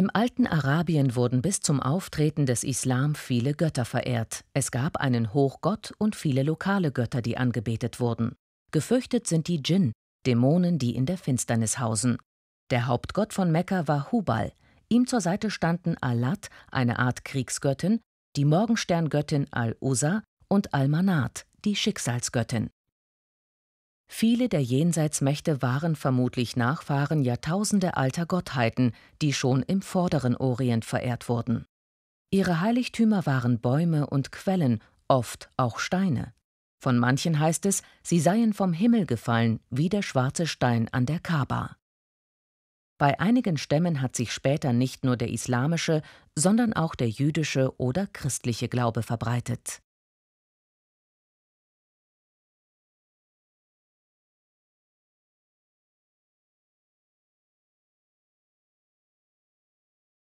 Im alten Arabien wurden bis zum Auftreten des Islam viele Götter verehrt. Es gab einen Hochgott und viele lokale Götter, die angebetet wurden. Gefürchtet sind die Djinn, Dämonen, die in der Finsternis hausen. Der Hauptgott von Mekka war Hubal. Ihm zur Seite standen Alat, eine Art Kriegsgöttin, die Morgensterngöttin Al-Usa und Al-Manat, die Schicksalsgöttin. Viele der Jenseitsmächte waren vermutlich Nachfahren Jahrtausende alter Gottheiten, die schon im vorderen Orient verehrt wurden. Ihre Heiligtümer waren Bäume und Quellen, oft auch Steine. Von manchen heißt es, sie seien vom Himmel gefallen, wie der schwarze Stein an der Kaaba. Bei einigen Stämmen hat sich später nicht nur der islamische, sondern auch der jüdische oder christliche Glaube verbreitet.